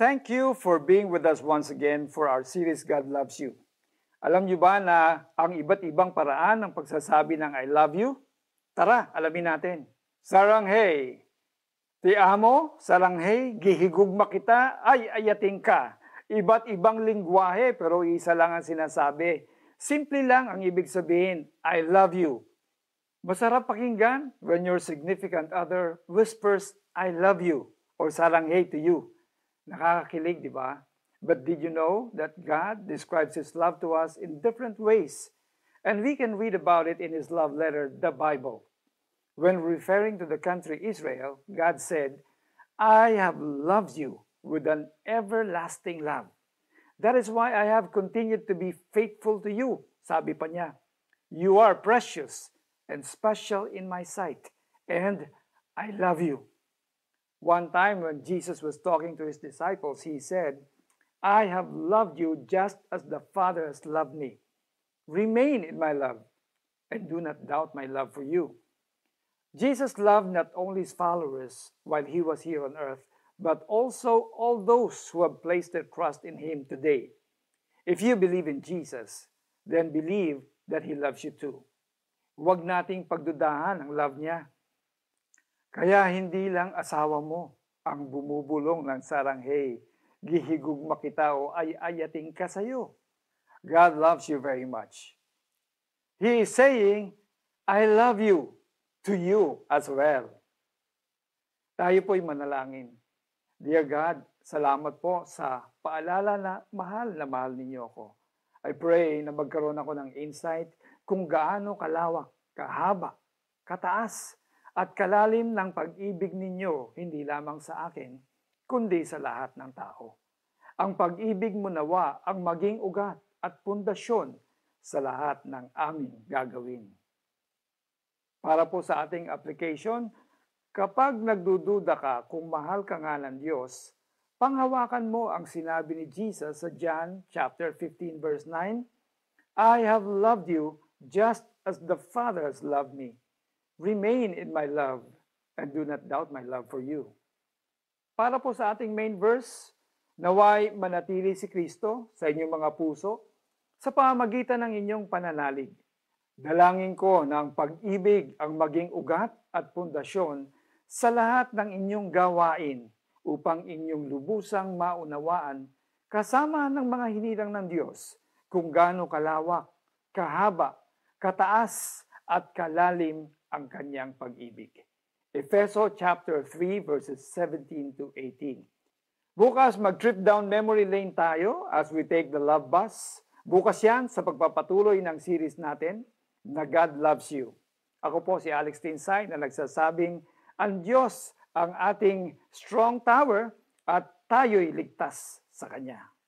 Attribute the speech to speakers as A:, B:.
A: Thank you for being with us once again for our series God Loves You. Alam niyo ba na ang iba't ibang paraan ng pagsasabi ng I love you? Tara, alamin natin. Saranghay, ti amo, saranghay, gihigugma kita, ay ayating ka. Iba't ibang lingwahe pero isa lang ang sinasabi. Simple lang ang ibig sabihin, I love you. Masarap pakinggan when your significant other whispers, I love you or saranghay to you. Nakakakilig, di ba? But did you know that God describes His love to us in different ways? And we can read about it in His love letter, the Bible. When referring to the country Israel, God said, I have loved you with an everlasting love. That is why I have continued to be faithful to you, sabi pa niya. You are precious and special in my sight, and I love you. One time when Jesus was talking to his disciples, he said, I have loved you just as the Father has loved me. Remain in my love and do not doubt my love for you. Jesus loved not only his followers while he was here on earth, but also all those who have placed their trust in him today. If you believe in Jesus, then believe that he loves you too. Huwag nating pagdudahan ang love niya kaya hindi lang asawa mo ang bumubulong ng sarang, hey, gihigugma kita o ay-ayating ka sa God loves you very much. He is saying, I love you to you as well. Tayo po'y manalangin. Dear God, salamat po sa paalala na mahal na mahal ninyo ako. I pray na magkaroon ako ng insight kung gaano kalawak, kahaba, kataas at kalalim ng pag-ibig ninyo hindi lamang sa akin, kundi sa lahat ng tao. Ang pag-ibig mo nawa ang maging ugat at pundasyon sa lahat ng aming gagawin. Para po sa ating application, kapag nagdududa ka kung mahal ka nga ng Diyos, panghawakan mo ang sinabi ni Jesus sa John chapter 15 verse 9, I have loved you just as the Father has loved me. Remain in my love and do not doubt my love for you. Para po sa ating main verse, naway manatili si Kristo sa inyong mga puso sa pamagitan ng inyong pananalig. Dalangin ko na ang pag-ibig ang maging ugat at pundasyon sa lahat ng inyong gawain upang inyong lubusang maunawaan kasama ng mga hinirang ng Diyos kung gaano kalawak, kahaba, kataas at kalalim ang kanyang pag-ibig. Efeso chapter 3 verses 17 to 18. Bukas mag-trip down memory lane tayo as we take the love bus. Bukas yan sa pagpapatuloy ng series natin na God Loves You. Ako po si Alex Tinsay na nagsasabing ang Diyos ang ating strong tower at tayo'y ligtas sa Kanya.